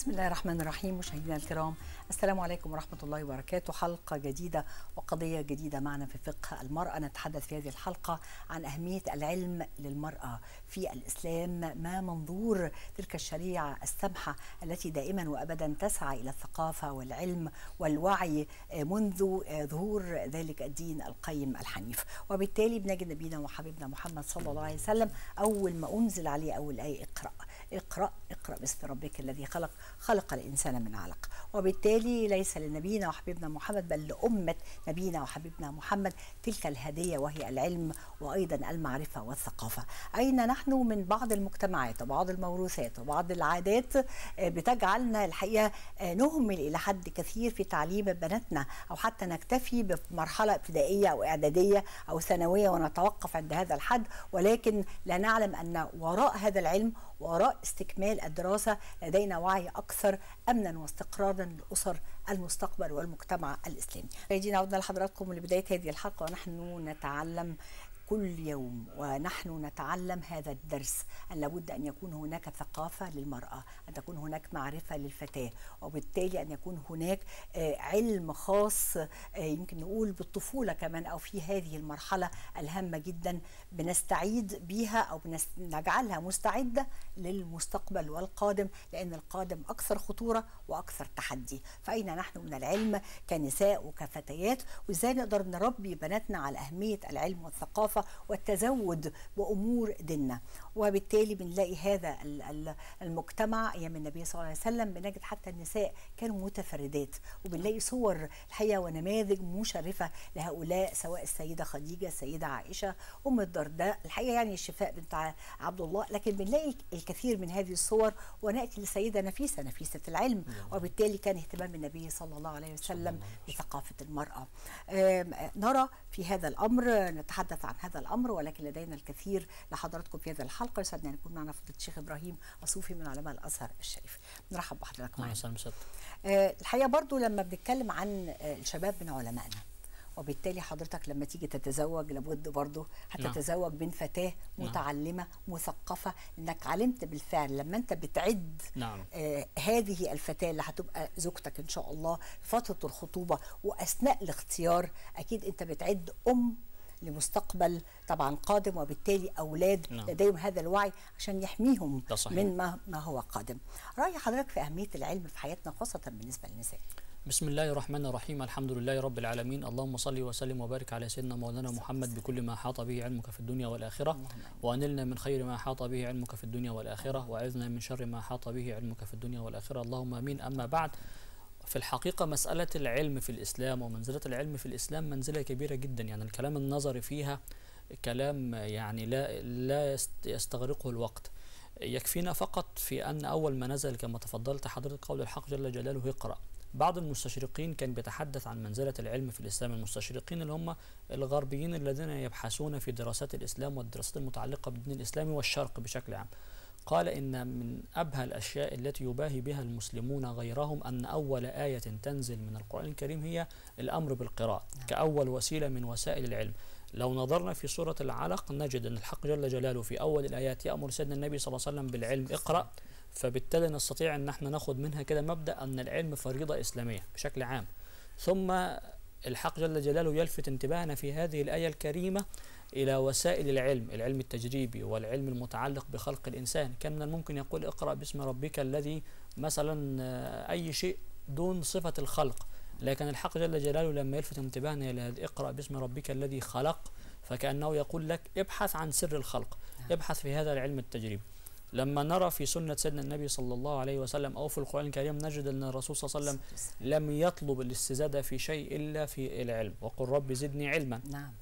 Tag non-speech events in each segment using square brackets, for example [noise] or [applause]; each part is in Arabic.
بسم الله الرحمن الرحيم مشاهدينا الكرام السلام عليكم ورحمة الله وبركاته حلقة جديدة وقضية جديدة معنا في فقه المرأة نتحدث في هذه الحلقة عن أهمية العلم للمرأة في الإسلام ما منظور تلك الشريعة السمحة التي دائما وأبدا تسعى إلى الثقافة والعلم والوعي منذ ظهور ذلك الدين القيم الحنيف وبالتالي بنجد نبينا وحبيبنا محمد صلى الله عليه وسلم أول ما أنزل عليه أول آية اقرأ اقرأ اقرأ باسم ربك الذي خلق خلق الإنسان من علق وبالتالي ليس لنبينا وحبيبنا محمد بل لأمة نبينا وحبيبنا محمد تلك الهدية وهي العلم وأيضا المعرفة والثقافة أين نحن من بعض المجتمعات وبعض الموروثات وبعض العادات آه، بتجعلنا الحقيقة آه، نهمل إلى حد كثير في تعليم بناتنا أو حتى نكتفي بمرحلة ابتدائية أو إعدادية أو ثانوية ونتوقف عند هذا الحد ولكن لا نعلم أن وراء هذا العلم وراء استكمال الدراسة لدينا وعي أكثر أمنا واستقرارا لأسر المستقبل والمجتمع الإسلامي. مشاهدينا عودنا لحضراتكم لبداية هذه الحلقة ونحن نتعلم كل يوم ونحن نتعلم هذا الدرس أن لابد أن يكون هناك ثقافة للمرأة أن تكون هناك معرفة للفتاة وبالتالي أن يكون هناك آه، علم خاص آه، يمكن نقول بالطفولة كمان أو في هذه المرحلة الهامة جدا بنستعيد بها أو نجعلها مستعدة للمستقبل والقادم لأن القادم أكثر خطورة وأكثر تحدي فأين نحن من العلم كنساء وكفتيات وإزاي نقدر نربي بناتنا على أهمية العلم والثقافة الثقافة والتزود بأمور ديننا وبالتالي بنلاقي هذا المجتمع أيام النبي صلى الله عليه وسلم بنجد حتى النساء كانوا متفردات وبنلاقي صور الحقيقة ونماذج مشرفة لهؤلاء سواء السيدة خديجة السيدة عائشة أم الدرداء الحقيقة يعني الشفاء بنت عبد الله لكن بنلاقي الكثير من هذه الصور ونأتي للسيدة نفيسة نفيسة العلم نعم. وبالتالي كان اهتمام النبي صلى الله عليه وسلم بثقافة المرأة آه، نرى في هذا الأمر نتحدث عن هذا هذا الامر ولكن لدينا الكثير لحضراتكم في هذه الحلقه يسعدنا ان يكون معنا فضيله الشيخ ابراهيم الصوفي من علماء الازهر الشريف نرحب بحضرتك معنا آه الحقيقه برضو لما بنتكلم عن آه، الشباب من علمائنا وبالتالي حضرتك لما تيجي تتزوج لابد برضه هتتزوج بين نعم. فتاه نعم. متعلمه مثقفه انك علمت بالفعل لما انت بتعد نعم. آه هذه الفتاه اللي هتبقى زوجتك ان شاء الله فتره الخطوبه واثناء الاختيار اكيد انت بتعد ام لمستقبل طبعا قادم وبالتالي أولاد نعم. لديهم هذا الوعي عشان يحميهم من ما, ما هو قادم رأي حضرتك في أهمية العلم في حياتنا خاصة بالنسبة للنساء بسم الله الرحمن الرحيم الحمد لله رب العالمين اللهم صل وسلم وبارك على سيدنا مولانا محمد بكل ما احاط به علمك في الدنيا والآخرة وأنلنا من خير ما احاط به علمك في الدنيا والآخرة وأعذنا من شر ما احاط به علمك في الدنيا والآخرة اللهم أمين أما بعد في الحقيقة مسألة العلم في الإسلام ومنزلة العلم في الإسلام منزلة كبيرة جدا يعني الكلام النظري فيها كلام يعني لا, لا يستغرقه الوقت يكفينا فقط في أن أول ما نزل كما تفضلت حضرتك قول الحق جل جلاله اقرأ بعض المستشرقين كان بيتحدث عن منزلة العلم في الإسلام المستشرقين اللي هم الغربيين الذين يبحثون في دراسات الإسلام والدراسات المتعلقة بالدين الإسلامي والشرق بشكل عام قال إن من أبهى الأشياء التي يباهي بها المسلمون غيرهم أن أول آية تنزل من القرآن الكريم هي الأمر بالقراءة نعم. كأول وسيلة من وسائل العلم لو نظرنا في سورة العلق نجد أن الحق جل جلاله في أول الآيات يأمر سيدنا النبي صلى الله عليه وسلم بالعلم اقرأ فبالتالي نستطيع أن احنا ناخد منها كده مبدأ أن العلم فريضة إسلامية بشكل عام ثم الحق جل جلاله يلفت انتباهنا في هذه الآية الكريمة إلى وسائل العلم العلم التجريبي والعلم المتعلق بخلق الإنسان كان من الممكن يقول اقرأ باسم ربك الذي مثلا آه، أي شيء دون صفة الخلق لكن الحق جل جلاله لما يلفت انتباهنا إلى اقرأ باسم ربك الذي خلق فكأنه يقول لك ابحث عن سر الخلق نعم. ابحث في هذا العلم التجريبي لما نرى في سنة سيدنا النبي صلى الله عليه وسلم أو في القرآن الكريم نجد أن الرسول صلى الله عليه وسلم لم يطلب الاستزادة في شيء إلا في العلم وقل رب زدني علما نعم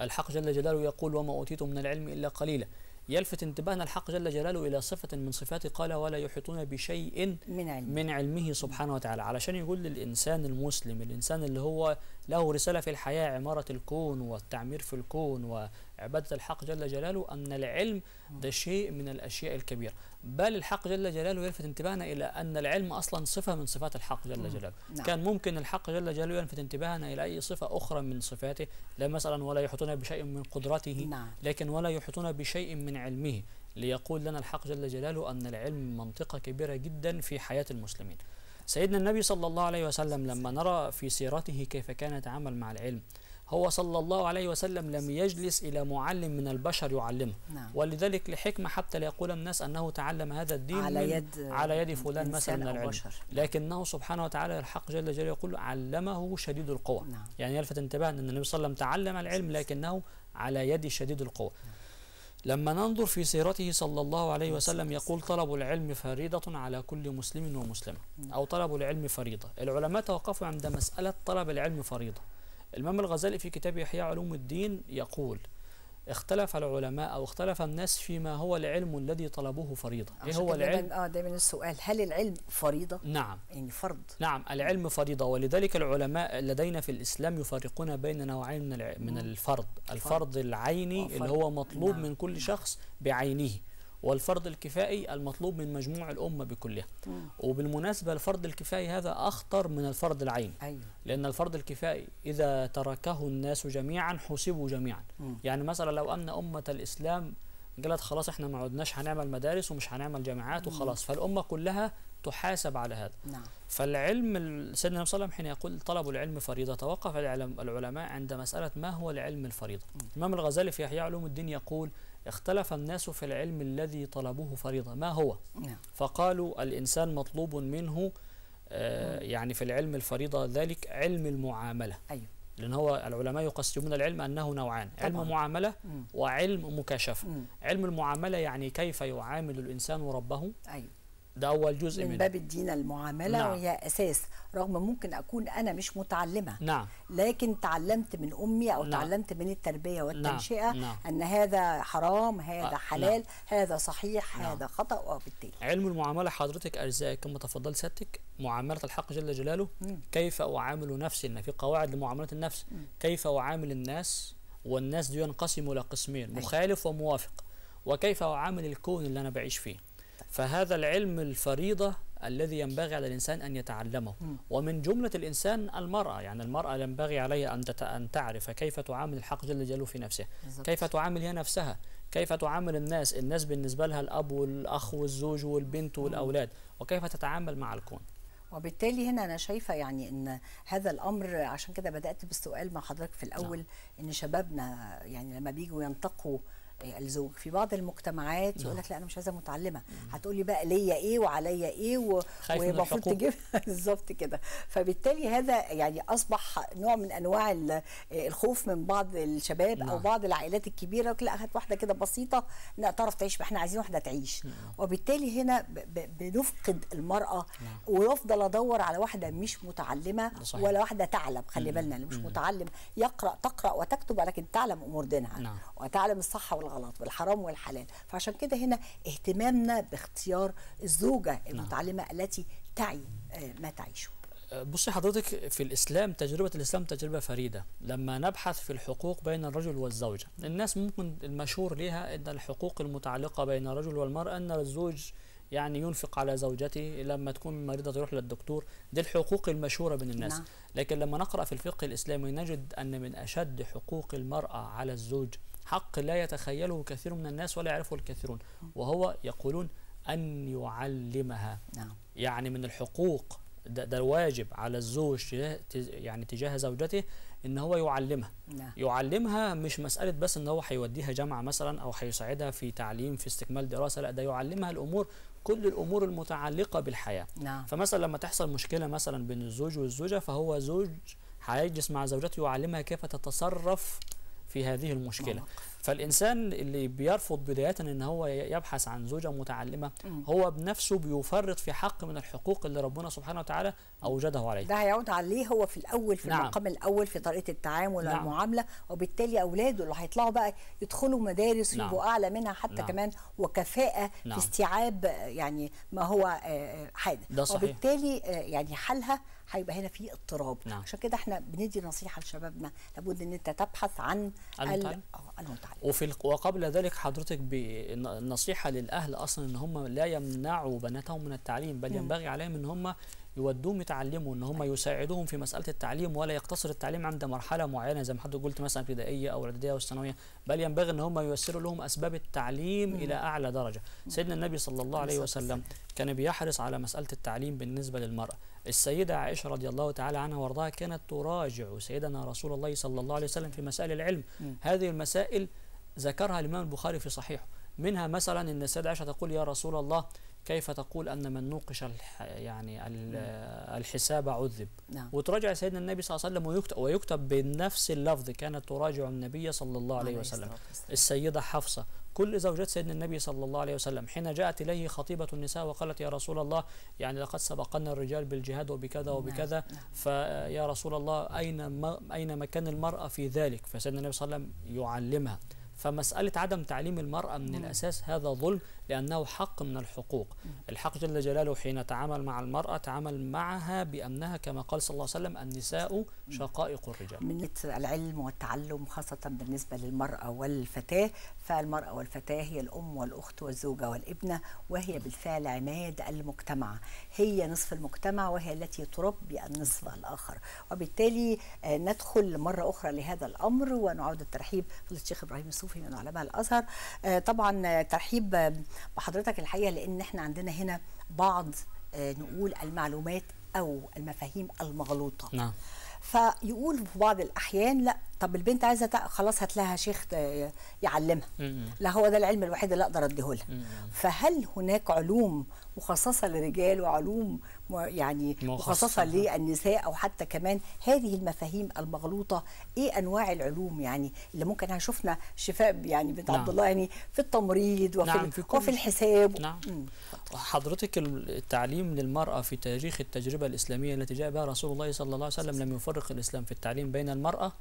الحق جل جلاله يقول وما أوتيتم من العلم إلا قليلا يلفت انتباهنا الحق جل جلاله إلى صفة من صفاته قال ولا يحيطون بشيء من علمه, من علمه سبحانه وتعالى علشان يقول للإنسان المسلم الإنسان اللي هو له رسالة في الحياة عمارة الكون والتعمير في الكون وعبادة الحق جل جلاله أن العلم ده شيء من الأشياء الكبيرة بل الحق جل جلاله يلفت انتباهنا إلى أن العلم أصلا صفة من صفات الحق جل جلاله نعم. كان ممكن الحق جل جلاله يلفت انتباهنا إلى أي صفة أخرى من صفاته لا مثلا ولا يحيطون بشيء من قدرته نعم. لكن ولا يحيطون بشيء من علمه ليقول لنا الحق جل جلاله أن العلم منطقة كبيرة جدا في حياة المسلمين سيدنا النبي صلى الله عليه وسلم لما نرى في سيرته كيف كان يتعامل مع العلم هو صلى الله عليه وسلم لم يجلس إلى معلم من البشر يعلمه نعم. ولذلك لحكمة حتى لا يقول الناس أنه تعلم هذا الدين على يد على يد فلان مثلا من العلم بشر. لكنه سبحانه وتعالى الحق جل جلاله يقول علمه شديد القوى نعم. يعني يلفت انتباه أن النبي صلى الله عليه وسلم تعلم العلم نعم. لكنه على يد شديد القوى نعم. لما ننظر في سيرته صلى الله عليه نعم. وسلم يقول طلب العلم فريضة على كل مسلم ومسلمة أو طلب العلم فريضة العلماء توقفوا عند مسألة طلب العلم فريضة الإمام الغزالي في كتاب إحياء علوم الدين يقول اختلف العلماء او اختلف الناس فيما هو العلم الذي طلبوه فريضه ايه هو العلم اه دايما السؤال هل العلم فريضه نعم يعني فرض نعم العلم فريضه ولذلك العلماء لدينا في الاسلام يفرقون بين نوعين من من الفرض الفرض العيني آه، اللي هو مطلوب نعم. من كل شخص بعينه والفرض الكفائي المطلوب من مجموع الأمة بكلها مم. وبالمناسبة الفرض الكفائي هذا أخطر من الفرض العين أيوه. لأن الفرض الكفائي إذا تركه الناس جميعا حسبوا جميعا مم. يعني مثلا لو أن أمة الإسلام قالت خلاص احنا ما عدناش هنعمل مدارس ومش هنعمل جامعات وخلاص فالأمة كلها تحاسب على هذا نعم. فالعلم سيدنا النبي صلى الله عليه وسلم حين يقول طلب العلم فريضة توقف العلماء عند مسألة ما هو العلم الفريضة الإمام الغزالي في إحياء علوم الدين يقول اختلف الناس في العلم الذي طلبوه فريضة ما هو نعم. فقالوا الإنسان مطلوب منه آه يعني في العلم الفريضة ذلك علم المعاملة أيوه. لأن هو العلماء يقسمون العلم أنه نوعان طبعا. علم معاملة م. وعلم مكاشفة علم المعاملة يعني كيف يعامل الإنسان ربه أيوه. ده اول جزء من, من باب الدين المعامله نعم. وهي اساس رغم ممكن اكون انا مش متعلمه نعم. لكن تعلمت من امي او نعم. تعلمت من التربيه نعم. والتنشئه نعم. ان هذا حرام هذا آه. حلال نعم. هذا صحيح نعم. هذا خطا وبالتالي علم المعامله حضرتك ارزاق كما تفضل ستك معامله الحق جل جلاله م. كيف اعامل نفسي ان في قواعد لمعامله النفس م. كيف اعامل الناس والناس دي ينقسم الى قسمين أيوة. مخالف وموافق وكيف اعامل الكون اللي انا بعيش فيه فهذا العلم الفريضة الذي ينبغي على الإنسان أن يتعلمه م. ومن جملة الإنسان المرأة يعني المرأة ينبغي عليها أن, أن تعرف كيف تعامل الحق جل جلاله في نفسها بالزبط. كيف تعامل هي نفسها كيف تعامل الناس الناس بالنسبة لها الأب والأخ والزوج والبنت والأولاد وكيف تتعامل مع الكون وبالتالي هنا انا شايفه يعني ان هذا الامر عشان كده بدات بالسؤال مع حضرتك في الاول نعم. ان شبابنا يعني لما بيجوا ينتقوا الزوج في بعض المجتمعات يقول لك نعم. لا انا مش عايزه متعلمه هتقولي بقى ليا ايه وعليا ايه ومفروض تجيب [laughs] بالظبط كده فبالتالي هذا يعني اصبح نوع من انواع الخوف من بعض الشباب او نعم. بعض العائلات الكبيره لا هات واحده كده بسيطه لا تعرف تعيش احنا عايزين واحده تعيش نعم. وبالتالي هنا بنفقد المراه ويفضل وافضل ادور على واحده مش متعلمه ولا واحده تعلم خلي بالنا اللي مش متعلم يقرا تقرا وتكتب ولكن تعلم امور دينها وتعلم الصح والغلط والغلط بالحرام والحلال فعشان كده هنا اهتمامنا باختيار الزوجة نعم. المتعلمة التي تعي آه، ما تعيشه أه، بصي حضرتك في الإسلام تجربة الإسلام تجربة فريدة لما نبحث في الحقوق بين الرجل والزوجة الناس ممكن المشهور لها أن الحقوق المتعلقة بين الرجل والمرأة أن الزوج يعني ينفق على زوجته لما تكون مريضة تروح للدكتور دي الحقوق المشهورة بين الناس نعم. لكن لما نقرأ في الفقه الإسلامي نجد أن من أشد حقوق المرأة على الزوج حق لا يتخيله كثير من الناس ولا يعرفه الكثيرون وهو يقولون أن يعلمها نعم. يعني من الحقوق ده, ده واجب على الزوج يعني تجاه زوجته ان هو يعلمها نعم. يعلمها مش مساله بس ان هو هيوديها جامعه مثلا او هيساعدها في تعليم في استكمال دراسه لا ده يعلمها الامور كل الامور المتعلقه بالحياه نعم. فمثلا لما تحصل مشكله مثلا بين الزوج والزوجه فهو زوج هيجلس مع زوجته يعلمها كيف تتصرف في هذه المشكلة نعم. فالإنسان اللي بيرفض بداية أن هو يبحث عن زوجة متعلمة هو بنفسه بيفرط في حق من الحقوق اللي ربنا سبحانه وتعالى أوجده عليه ده هيعود عليه هو في الأول في نعم. المقام الأول في طريقة التعامل نعم. والمعاملة وبالتالي أولاده اللي هيطلعوا بقى يدخلوا مدارس نعم. يبقوا أعلى منها حتى نعم. كمان وكفاءة نعم. في استيعاب يعني ما هو آه، آه، حادث وبالتالي آه، يعني حالها هيبقى هنا في اضطراب نعم. عشان كده احنا بندي نصيحه لشبابنا لابد ان انت تبحث عن المتعلم آه، ال... وفي وقبل ذلك حضرتك بالنصيحه للاهل اصلا ان هم لا يمنعوا بناتهم من التعليم بل ينبغي عليهم ان هم يودوهم يتعلموا ان هم أيوة. يساعدوهم في مساله التعليم ولا يقتصر التعليم عند مرحله معينه زي ما حضرتك قلت مثلا ابتدائيه او اعداديه او الثانويه بل ينبغي ان هم ييسروا لهم اسباب التعليم مم. الى اعلى درجه سيدنا النبي صلى الله عليه وسلم كان بيحرص على مساله التعليم بالنسبه للمراه السيده عائشه رضي الله تعالى عنها وارضاها كانت تراجع سيدنا رسول الله صلى الله عليه وسلم في مسائل العلم مم. هذه المسائل ذكرها الامام البخاري في صحيحه منها مثلا ان السيده عائشه تقول يا رسول الله كيف تقول أن من نوقش يعني الحساب عذب نعم. وتراجع سيدنا النبي صلى الله عليه وسلم ويكتب, ويكتب بنفس اللفظ كانت تراجع النبي صلى الله عليه وسلم السيدة حفصة كل زوجات سيدنا النبي صلى الله عليه وسلم حين جاءت إليه خطيبة النساء وقالت يا رسول الله يعني لقد سبقنا الرجال بالجهاد وبكذا نعم، وبكذا نعم. فيا رسول الله أين, أين مكان المرأة في ذلك فسيدنا النبي صلى الله عليه وسلم يعلمها فمسألة عدم تعليم المرأة من مم. نعم. الأساس هذا ظلم لأنه حق من الحقوق نعم. الحق جل جلاله حين تعامل مع المرأة تعامل معها بأمنها كما قال صلى الله عليه وسلم النساء شقائق الرجال من العلم والتعلم خاصة بالنسبة للمرأة والفتاة فالمرأة والفتاة هي الأم والأخت والزوجة والابنة وهي بالفعل عماد المجتمع هي نصف المجتمع وهي التي تربي النصف الآخر وبالتالي آه، ندخل مرة أخرى لهذا الأمر ونعود الترحيب في الشيخ إبراهيم الصوفي الكسوفي من علماء الازهر آه، طبعا ترحيب بحضرتك الحقيقه لان احنا عندنا هنا بعض آه، نقول المعلومات او المفاهيم المغلوطه نعم فيقول في بعض الاحيان لا طب البنت عايزه خلاص هات لها شيخ يعلمها لا هو ده العلم الوحيد اللي اقدر اديه لها فهل هناك علوم مخصصه للرجال وعلوم يعني مخصصه للنساء او حتى كمان هذه المفاهيم المغلوطه ايه انواع العلوم يعني اللي ممكن احنا شفنا شفاء يعني بنت نعم. عبد الله يعني في التمريض وفي نعم في كل وفي الحساب نعم حضرتك التعليم للمراه في تاريخ التجربه الاسلاميه التي جاء بها رسول الله صلى الله عليه وسلم لم يفرق الاسلام في التعليم بين المراه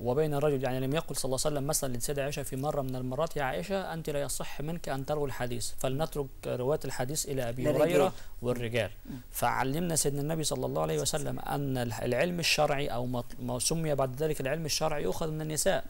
وبين الرجل يعني لم يقل صلى الله عليه وسلم مثلا للسيدة عائشة في مرة من المرات يا عائشة أنت لا يصح منك أن تروي الحديث فلنترك رواية الحديث إلى أبي هريرة والرجال فعلمنا سيدنا النبي صلى الله عليه وسلم أن العلم الشرعي أو ما سمي بعد ذلك العلم الشرعي يؤخذ من النساء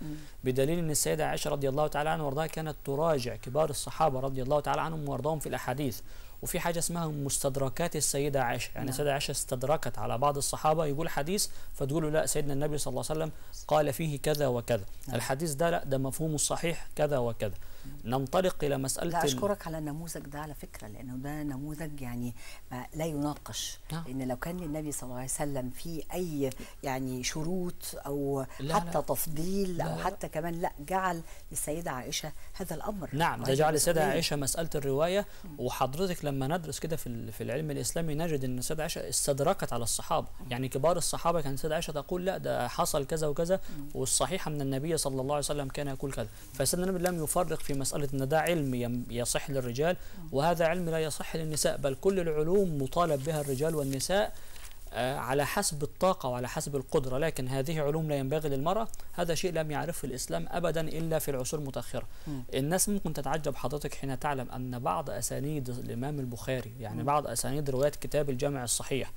بدليل أن السيدة عائشة رضي الله تعالى عنها وارضاها كانت تراجع كبار الصحابة رضي الله تعالى عنهم وارضاهم في الأحاديث وفي حاجه اسمها مستدركات السيده عائشه يعني نعم. السيده نعم. عائشه استدركت على بعض الصحابه يقول حديث فتقول له لا سيدنا النبي صلى الله عليه وسلم قال فيه كذا وكذا نعم. الحديث ده لا ده مفهومه الصحيح كذا وكذا ننطلق الى مساله لا اشكرك على النموذج ده على فكره لانه ده نموذج يعني آه، لا يناقش آه. لان لو كان للنبي صلى الله عليه وسلم في اي يعني شروط او لا حتى لا. تفضيل لا او حتى كمان لا جعل للسيده عائشه هذا الامر نعم ده طيب، جعل السيده عائشه مساله الروايه وحضرتك لما ندرس كده في في العلم الاسلامي نجد ان السيده عائشه استدركت على الصحابه يعني كبار الصحابه كانت السيده عائشه تقول لا ده حصل كذا وكذا والصحيحه من النبي صلى الله عليه وسلم كان يقول كذا فسيدنا النبي لم يفرق في في مسألة أن ده علم يصح للرجال وهذا علم لا يصح للنساء بل كل العلوم مطالب بها الرجال والنساء آه، على حسب الطاقة وعلى حسب القدرة لكن هذه علوم لا ينبغي للمرأة هذا شيء لم يعرفه الإسلام أبدا إلا في العصور المتأخرة الناس ممكن تتعجب حضرتك حين تعلم أن بعض أسانيد الإمام البخاري يعني بعض أسانيد روايات كتاب الجامع الصحيح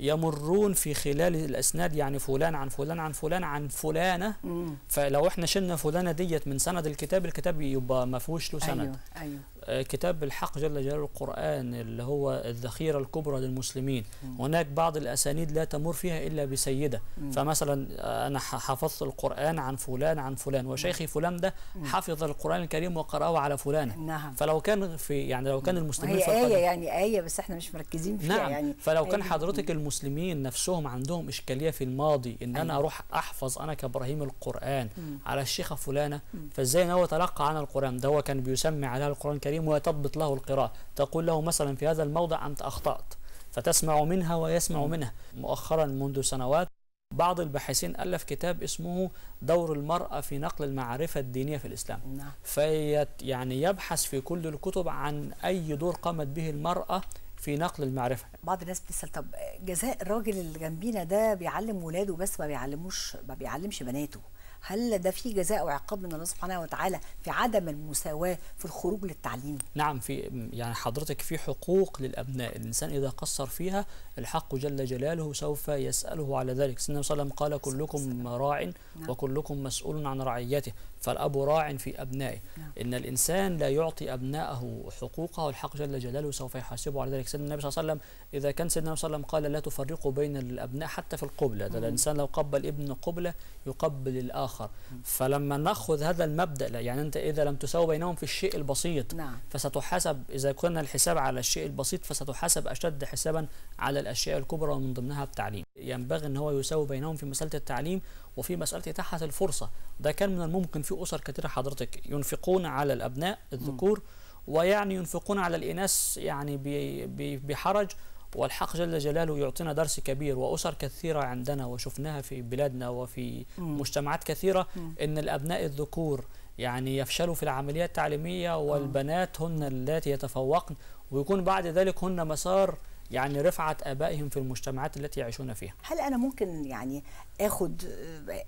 يمرون في خلال الاسناد يعني فلان عن فلان عن فلان عن فلانه مم. فلو احنا شلنا فلانه ديت من سند الكتاب الكتاب يبقى ما فيهوش له سند أيوه. أيوه. آه، كتاب الحق جل جلاله القرآن اللي هو الذخيرة الكبرى للمسلمين م. هناك بعض الأسانيد لا تمر فيها إلا بسيدة م. فمثلا آه، أنا حفظت القرآن عن فلان عن فلان وشيخي فلان ده حفظ القرآن الكريم وقرأه على فلانة نعم. فلو كان في يعني لو كان المسلمين هي آية يعني آية بس احنا مش مركزين فيها نعم. يعني فلو كان آية. حضرتك المسلمين نفسهم عندهم إشكالية في الماضي إن أنا أيوة. أروح أحفظ أنا كإبراهيم القرآن م. على الشيخة فلانة فإزاي إن هو تلقى عن القرآن ده هو كان بيسمي عليها القرآن الكريم الكريم وتضبط له القراءة تقول له مثلا في هذا الموضع أنت أخطأت فتسمع منها ويسمع منها مؤخرا منذ سنوات بعض الباحثين ألف كتاب اسمه دور المرأة في نقل المعرفة الدينية في الإسلام نعم. في يعني يبحث في كل الكتب عن أي دور قامت به المرأة في نقل المعرفة بعض الناس بتسأل طب جزاء الراجل اللي جنبينا ده بيعلم ولاده بس ما بيعلموش ما بيعلمش بناته هل ده في جزاء وعقاب من الله سبحانه وتعالى في عدم المساواه في الخروج للتعليم نعم في يعني حضرتك في حقوق للابناء الانسان اذا قصر فيها الحق جل جلاله سوف يساله على ذلك سيدنا صلى الله عليه وسلم قال كلكم راع نعم. وكلكم مسؤول عن رعيته فالأب راع في أبنائه نعم. إن الإنسان لا يعطي أبنائه حقوقه الحق جل جلاله سوف يحاسبه على ذلك سيدنا النبي صلى الله عليه وسلم إذا كان سيدنا النبي صلى الله عليه وسلم قال لا تفرقوا بين الأبناء حتى في القبلة ده نعم. الإنسان لو قبل ابن قبلة يقبل الآخر مم. نعم. فلما نأخذ هذا المبدأ يعني أنت إذا لم تساوي بينهم في الشيء البسيط نعم. فستحاسب إذا كنا الحساب على الشيء البسيط فستحاسب أشد حسابا على الأشياء الكبرى ومن ضمنها التعليم ينبغي أن هو يساوي بينهم في مسألة التعليم وفي مسألة إتاحة الفرصة ده كان من الممكن في اسر كثيره حضرتك ينفقون على الابناء الذكور ويعني ينفقون على الاناث يعني بي بي بحرج والحق جل جلاله يعطينا درس كبير واسر كثيره عندنا وشفناها في بلادنا وفي مم. مجتمعات كثيره مم. ان الابناء الذكور يعني يفشلوا في العمليه التعليميه والبنات هن اللاتي يتفوقن ويكون بعد ذلك هن مسار يعني رفعة آبائهم في المجتمعات التي يعيشون فيها هل أنا ممكن يعني أخذ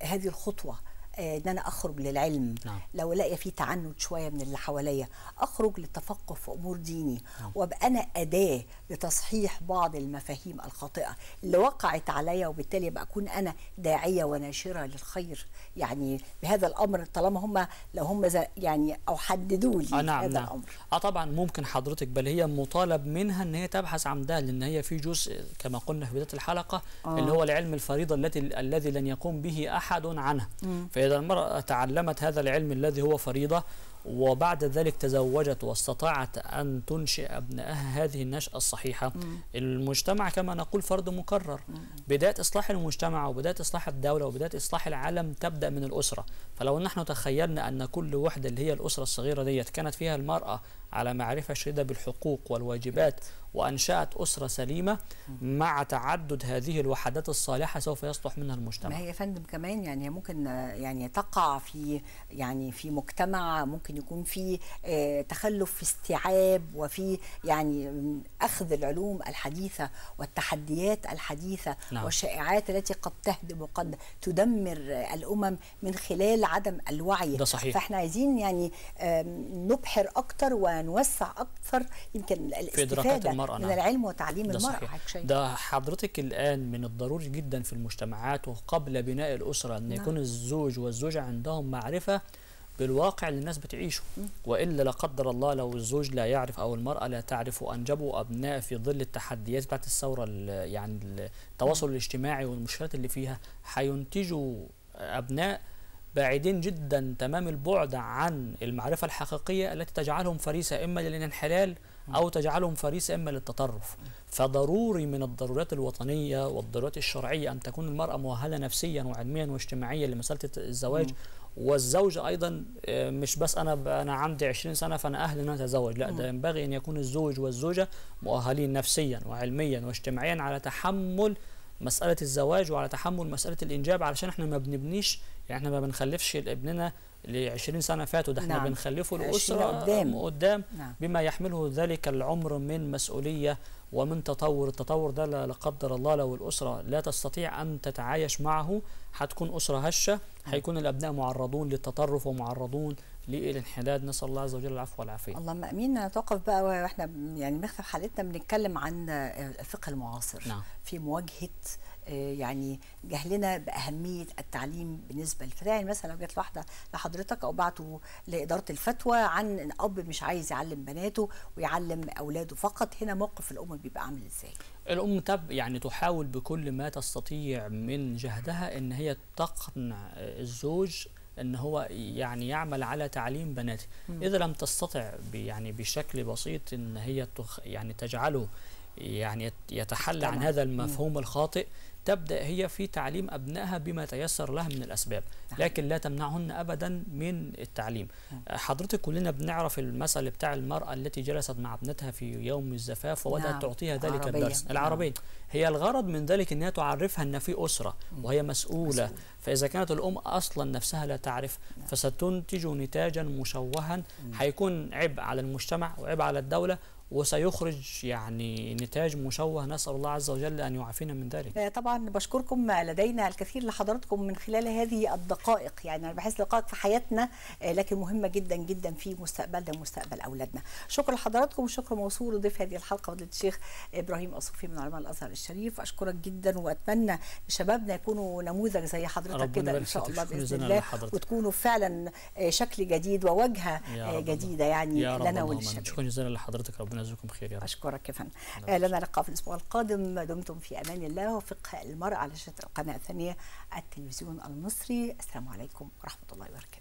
هذه الخطوة آه، ان انا اخرج للعلم نعم. لو الاقي في تعنت شويه من اللي حواليا اخرج للتفقه في امور ديني نعم. وابقى انا اداه لتصحيح بعض المفاهيم الخاطئه اللي وقعت عليا وبالتالي ابقى اكون انا داعيه وناشره للخير يعني بهذا الامر طالما هم لو هم يعني او حددوا لي آه نعم هذا نعم. الامر اه طبعا ممكن حضرتك بل هي مطالب منها ان هي تبحث عن ده لان هي في جزء كما قلنا في بدايه الحلقه آه. اللي هو العلم الفريضه التي الذي لن يقوم به احد عنها فهي فإذا المرأة تعلمت هذا العلم الذي هو فريضة وبعد ذلك تزوجت واستطاعت أن تنشئ أبنائها هذه النشأة الصحيحة مم. المجتمع كما نقول فرد مكرر مم. بداية إصلاح المجتمع وبداية إصلاح الدولة وبداية إصلاح العالم تبدأ من الأسرة فلو نحن تخيلنا أن كل وحدة اللي هي الأسرة الصغيرة ديت كانت فيها المرأة على معرفة شديدة بالحقوق والواجبات وأنشأت أسرة سليمة مع تعدد هذه الوحدات الصالحة سوف يصلح منها المجتمع ما هي فندم كمان يعني ممكن يعني تقع في يعني في مجتمع ممكن يكون في آه، تخلف في استيعاب وفي يعني أخذ العلوم الحديثة والتحديات الحديثة نعم. والشائعات التي قد تهدم وقد تدمر الأمم من خلال عدم الوعي ده صحيح. فاحنا عايزين يعني نبحر اكثر ونوسع اكثر يمكن الاستفادة في المرأة من نعم. العلم وتعليم ده المرأة صحيح. ده حضرتك الآن من الضروري جدا في المجتمعات وقبل بناء الأسرة أن نعم. يكون الزوج والزوجة عندهم معرفة بالواقع اللي الناس بتعيشه والا لا قدر الله لو الزوج لا يعرف او المراه لا تعرف أنجبوا ابناء في ظل التحديات بتاعت الثوره يعني التواصل الاجتماعي والمشكلات اللي فيها هينتجوا ابناء بعيدين جدا تمام البعد عن المعرفه الحقيقيه التي تجعلهم فريسه اما للانحلال أو تجعلهم فريسة إما للتطرف فضروري من الضرورات الوطنية والضرورات الشرعية أن تكون المرأة مؤهلة نفسيا وعلميا واجتماعيا لمسألة الزواج والزوج أيضا آه، مش بس أنا أنا عندي 20 سنة فأنا أهل أن أتزوج لا ده ينبغي أن يكون الزوج والزوجة مؤهلين نفسيا وعلميا واجتماعيا على تحمل مسألة الزواج وعلى تحمل مسألة الإنجاب علشان احنا ما بنبنيش يعني احنا ما بنخلفش لابننا ل 20 سنه فاتوا ده احنا نعم. بنخلفه الاسره قدام, قدام نعم. بما يحمله ذلك العمر من مسؤوليه ومن تطور التطور ده لا قدر الله لو الاسره لا تستطيع ان تتعايش معه هتكون اسره هشه نعم. هيكون الابناء معرضون للتطرف ومعرضون للانحداد نسال الله عز وجل العفو والعافيه. اللهم امين نتوقف بقى واحنا يعني مخ حلقتنا بنتكلم عن الفقه المعاصر نعم. في مواجهه آه، يعني جهلنا باهميه التعليم بالنسبه للفرع يعني مثلا لو جت واحده لحضرتك او بعتوا لاداره الفتوى عن ان اب مش عايز يعلم بناته ويعلم اولاده فقط هنا موقف الام بيبقى عامل ازاي؟ الام تب يعني تحاول بكل ما تستطيع من جهدها ان هي تقنع الزوج ان هو يعني يعمل على تعليم بناته اذا لم تستطع يعني بشكل بسيط ان هي يعني تجعله يعني يتحلى عن هذا المفهوم الخاطئ تبدأ هي في تعليم أبنائها بما تيسر لها من الأسباب لكن لا تمنعهن أبدا من التعليم آه، حضرتك كلنا بنعرف المثل بتاع المرأة التي جلست مع ابنتها في يوم الزفاف وبدأت نعم. تعطيها ذلك عربية. الدرس العربية هي الغرض من ذلك أنها تعرفها أن في أسرة وهي مسؤولة فإذا كانت الأم أصلا نفسها لا تعرف نعم. فستنتج نتاجا مشوها هيكون عبء على المجتمع وعبء على الدولة وسيخرج يعني نتاج مشوه نسأل الله عز وجل أن يعافينا من ذلك آه، طبعا بشكركم لدينا الكثير لحضراتكم من خلال هذه الدقائق يعني أنا بحس دقائق في حياتنا آه، لكن مهمة جدا جدا في مستقبلنا ومستقبل أولادنا شكرا لحضراتكم وشكرا موصول لضيف هذه الحلقة فضيلة الشيخ إبراهيم أصوفي من علماء الأزهر الشريف أشكرك جدا وأتمنى شبابنا يكونوا نموذج زي حضرتك كده إن شاء الله بإذن الله لحضرتك. وتكونوا فعلا آه، شكل جديد ووجهة جديدة يعني لنا وللشباب شكرا جزيلا لحضرتك ربنا ربنا يجزيكم خير يا رب أشكرك يا فندم آه، لنا لقاء في الأسبوع القادم دمتم في أمان الله وفقه المرأة على شاشة القناة الثانية التلفزيون المصري السلام عليكم ورحمة الله وبركاته